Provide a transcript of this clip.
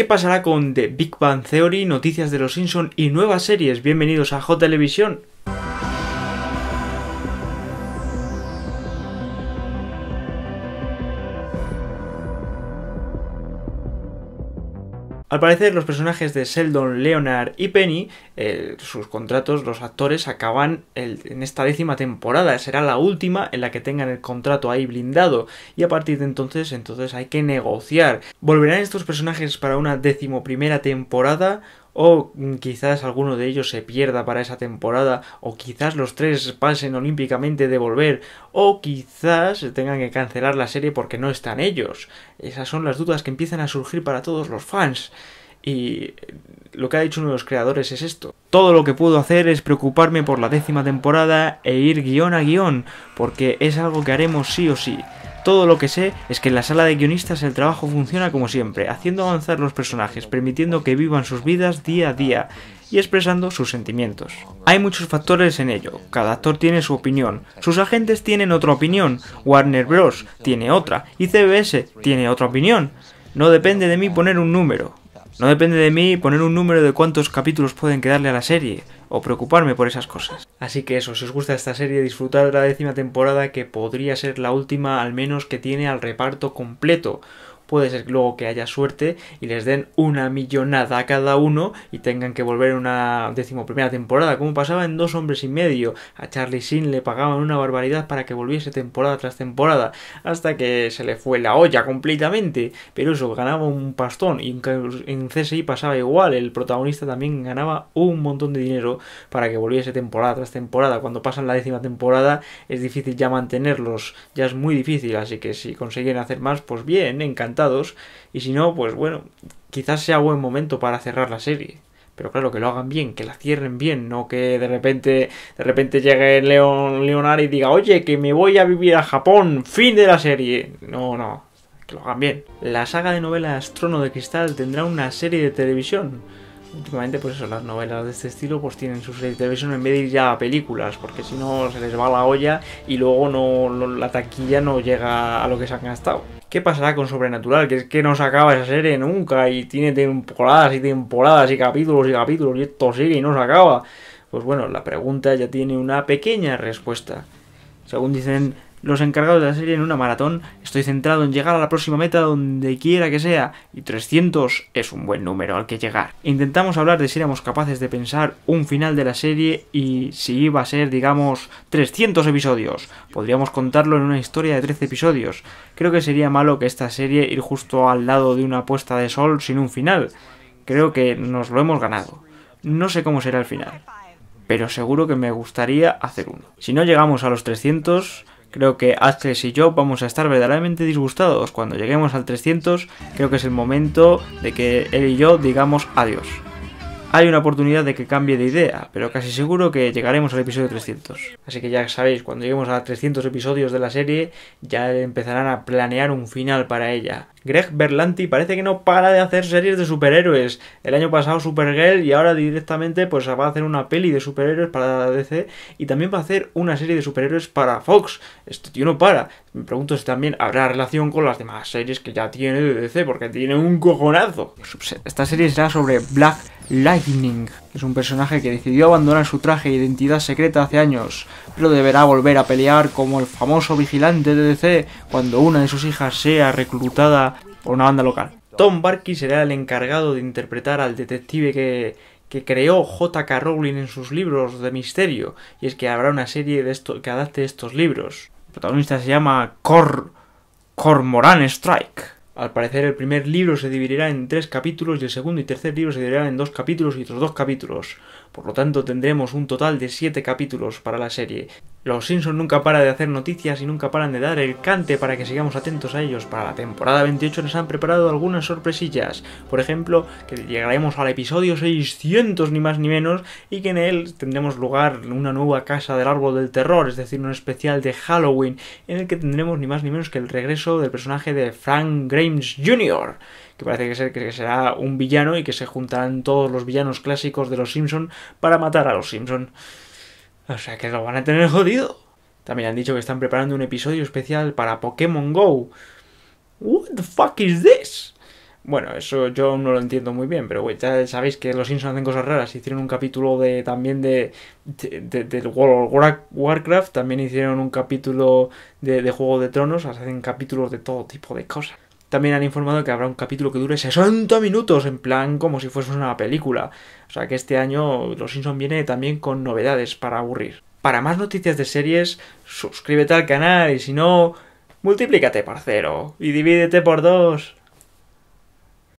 ¿Qué pasará con The Big Bang Theory, noticias de los Simpson y nuevas series? Bienvenidos a J Televisión. Al parecer, los personajes de Sheldon, Leonard y Penny, eh, sus contratos, los actores, acaban en esta décima temporada. Será la última en la que tengan el contrato ahí blindado. Y a partir de entonces, entonces hay que negociar. ¿Volverán estos personajes para una primera temporada? o mm, quizás alguno de ellos se pierda para esa temporada, o quizás los tres pasen olímpicamente de volver, o quizás tengan que cancelar la serie porque no están ellos. Esas son las dudas que empiezan a surgir para todos los fans. Y eh, lo que ha dicho uno de los creadores es esto. Todo lo que puedo hacer es preocuparme por la décima temporada e ir guión a guión, porque es algo que haremos sí o sí. Todo lo que sé es que en la sala de guionistas el trabajo funciona como siempre, haciendo avanzar los personajes, permitiendo que vivan sus vidas día a día y expresando sus sentimientos. Hay muchos factores en ello, cada actor tiene su opinión, sus agentes tienen otra opinión, Warner Bros. tiene otra y CBS tiene otra opinión. No depende de mí poner un número, no depende de mí poner un número de cuántos capítulos pueden quedarle a la serie, o preocuparme por esas cosas. Así que eso, si os gusta esta serie, disfrutad de la décima temporada que podría ser la última al menos que tiene al reparto completo puede ser luego que haya suerte y les den una millonada a cada uno y tengan que volver en una decimoprimera temporada, como pasaba en Dos Hombres y Medio. A Charlie Sin le pagaban una barbaridad para que volviese temporada tras temporada, hasta que se le fue la olla completamente. Pero eso, ganaba un pastón y en CSI pasaba igual, el protagonista también ganaba un montón de dinero para que volviese temporada tras temporada. Cuando pasan la décima temporada es difícil ya mantenerlos, ya es muy difícil, así que si consiguen hacer más, pues bien, encantado y si no, pues bueno, quizás sea buen momento para cerrar la serie. Pero claro, que lo hagan bien, que la cierren bien, no que de repente, de repente llegue Leon, Leonardo y diga, oye, que me voy a vivir a Japón, fin de la serie. No, no, que lo hagan bien. La saga de novelas Trono de Cristal tendrá una serie de televisión últimamente pues eso, las novelas de este estilo pues tienen su serie de televisión en vez de ir ya a películas, porque si no se les va la olla y luego no, la taquilla no llega a lo que se han gastado. ¿Qué pasará con Sobrenatural? Que es que no se acaba esa serie nunca y tiene temporadas y temporadas y capítulos y capítulos y esto sigue y no se acaba. Pues bueno, la pregunta ya tiene una pequeña respuesta. Según dicen los encargados de la serie en una maratón, estoy centrado en llegar a la próxima meta donde quiera que sea, y 300 es un buen número al que llegar. Intentamos hablar de si éramos capaces de pensar un final de la serie y si iba a ser, digamos, 300 episodios. Podríamos contarlo en una historia de 13 episodios. Creo que sería malo que esta serie ir justo al lado de una puesta de sol sin un final. Creo que nos lo hemos ganado. No sé cómo será el final. Pero seguro que me gustaría hacer uno. Si no llegamos a los 300, Creo que Astres y yo vamos a estar verdaderamente disgustados. Cuando lleguemos al 300, creo que es el momento de que él y yo digamos adiós. Hay una oportunidad de que cambie de idea, pero casi seguro que llegaremos al episodio 300. Así que ya sabéis, cuando lleguemos a 300 episodios de la serie, ya empezarán a planear un final para ella. Greg Berlanti parece que no para de hacer series de superhéroes. El año pasado Supergirl y ahora directamente pues va a hacer una peli de superhéroes para DC y también va a hacer una serie de superhéroes para Fox. Este tío no para. Me pregunto si también habrá relación con las demás series que ya tiene de DC porque tiene un cojonazo. Pues, pues, esta serie será sobre Black Lightning, que es un personaje que decidió abandonar su traje e identidad secreta hace años, pero deberá volver a pelear como el famoso vigilante de DC cuando una de sus hijas sea reclutada por una banda local. Tom Barkey será el encargado de interpretar al detective que, que creó J.K. Rowling en sus libros de misterio, y es que habrá una serie de esto, que adapte estos libros. El protagonista se llama Cor... Cormoran Strike. Al parecer el primer libro se dividirá en tres capítulos y el segundo y tercer libro se dividirán en dos capítulos y otros dos capítulos. Por lo tanto tendremos un total de siete capítulos para la serie. Los Simpsons nunca paran de hacer noticias y nunca paran de dar el cante para que sigamos atentos a ellos. Para la temporada 28 nos han preparado algunas sorpresillas. Por ejemplo, que llegaremos al episodio 600 ni más ni menos y que en él tendremos lugar una nueva casa del árbol del terror, es decir, un especial de Halloween en el que tendremos ni más ni menos que el regreso del personaje de Frank Gray James Jr., que parece que, será un villano y que se juntarán todos los villanos clásicos de los Simpson para matar a los Simpson. O sea que lo van a tener jodido. También han dicho que están preparando un episodio especial para Pokémon Go. What the fuck is this? Bueno, eso yo no lo entiendo muy bien, pero ya sabéis que los Simpsons hacen cosas raras. Hicieron un capítulo de también de, World Warcraft, también hicieron un capítulo de Juego de Tronos, hacen capítulos de todo tipo de cosas. También han informado que habrá un capítulo que dure 60 minutos, en plan como si fuese una película. O sea que este año Los Simpson viene también con novedades para aburrir. Para más noticias de series, suscríbete al canal y si no, multiplícate, por cero y divídete por dos.